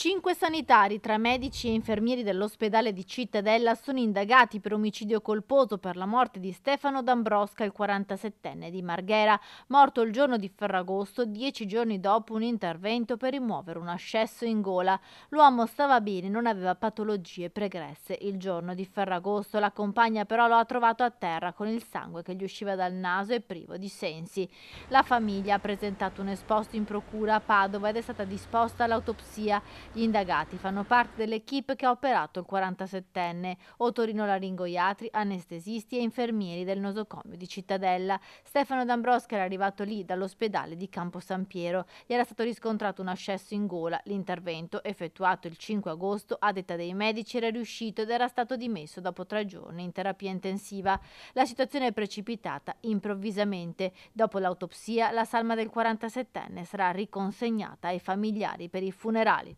Cinque sanitari, tra medici e infermieri dell'ospedale di Cittadella, sono indagati per omicidio colposo per la morte di Stefano D'Ambrosca, il 47enne di Marghera, morto il giorno di Ferragosto, dieci giorni dopo un intervento per rimuovere un ascesso in gola. L'uomo stava bene, non aveva patologie pregresse. Il giorno di Ferragosto la compagna però lo ha trovato a terra con il sangue che gli usciva dal naso e privo di sensi. La famiglia ha presentato un esposto in procura a Padova ed è stata disposta all'autopsia. Gli indagati fanno parte dell'equipe che ha operato il 47enne, Otorino Laringoiatri, anestesisti e infermieri del nosocomio di Cittadella. Stefano D'Ambrosca era arrivato lì dall'ospedale di Campo San Piero. Gli era stato riscontrato un ascesso in gola. L'intervento, effettuato il 5 agosto, a detta dei medici era riuscito ed era stato dimesso dopo tre giorni in terapia intensiva. La situazione è precipitata improvvisamente. Dopo l'autopsia, la salma del 47enne sarà riconsegnata ai familiari per i funerali.